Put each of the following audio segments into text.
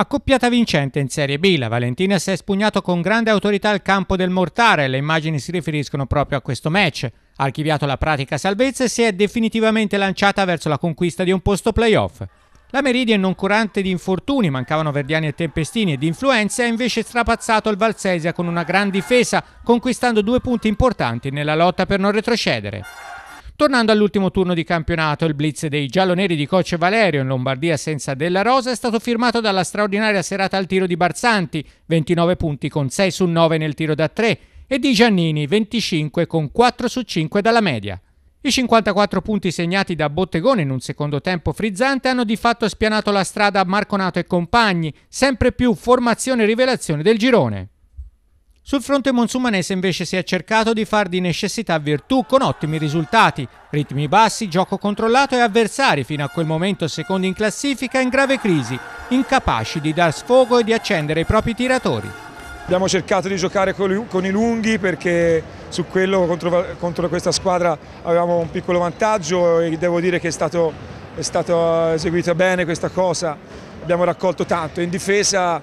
Accoppiata vincente in Serie B, la Valentina si è spugnato con grande autorità il campo del Mortare, le immagini si riferiscono proprio a questo match. Ha archiviato la pratica salvezza e si è definitivamente lanciata verso la conquista di un posto playoff. La Meridian, non curante di infortuni, mancavano Verdiani e Tempestini e di influenze, ha invece strapazzato il Valsesia con una gran difesa, conquistando due punti importanti nella lotta per non retrocedere. Tornando all'ultimo turno di campionato, il blitz dei gialloneri di Coce Valerio in Lombardia senza Della Rosa è stato firmato dalla straordinaria serata al tiro di Barzanti, 29 punti con 6 su 9 nel tiro da 3, e di Giannini, 25 con 4 su 5 dalla media. I 54 punti segnati da Bottegone in un secondo tempo frizzante hanno di fatto spianato la strada a Marconato e compagni, sempre più formazione e rivelazione del girone. Sul fronte monsumanese invece si è cercato di far di necessità virtù con ottimi risultati, ritmi bassi, gioco controllato e avversari fino a quel momento secondi in classifica in grave crisi, incapaci di dar sfogo e di accendere i propri tiratori. Abbiamo cercato di giocare con i lunghi perché su quello contro, contro questa squadra avevamo un piccolo vantaggio e devo dire che è stato, è stato eh, eseguita bene questa cosa, abbiamo raccolto tanto. In difesa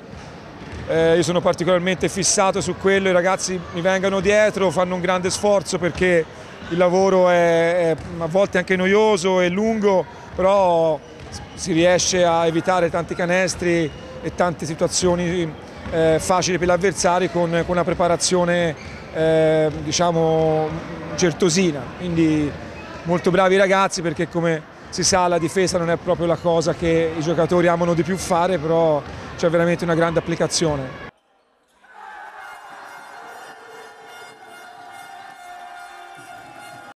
eh, io sono particolarmente fissato su quello, i ragazzi mi vengono dietro, fanno un grande sforzo perché il lavoro è, è a volte anche noioso e lungo, però si riesce a evitare tanti canestri e tante situazioni eh, facili per gli avversari con, con una preparazione eh, diciamo certosina, quindi molto bravi i ragazzi perché come si sa la difesa non è proprio la cosa che i giocatori amano di più fare, però c'è veramente una grande applicazione.